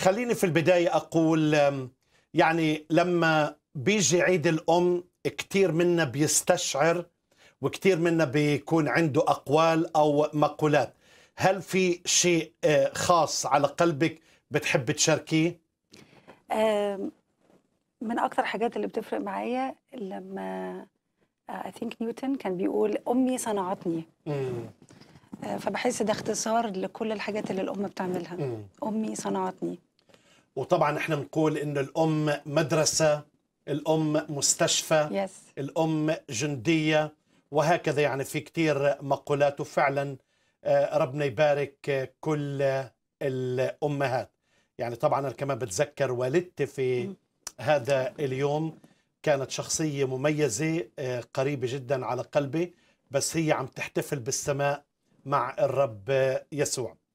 خليني في البداية أقول يعني لما بيجي عيد الأم كتير منا بيستشعر وكتير منا بيكون عنده أقوال أو مقولات هل في شيء أه، خاص على قلبك بتحب تشاركيه؟ من أكثر الحاجات اللي بتفرق معايا لما اي أه، ثينك نيوتن كان بيقول امي صنعتني أه، فبحس ده اختصار لكل الحاجات اللي الام بتعملها امي صنعتني وطبعا احنا بنقول انه الام مدرسه الام مستشفى yes. الام جنديه وهكذا يعني في كثير مقولات وفعلا آه، ربنا يبارك آه، كل الامهات يعني طبعا انا كمان بتذكر والدتي في هذا اليوم كانت شخصيه مميزه آه، قريبه جدا على قلبي بس هي عم تحتفل بالسماء مع الرب يسوع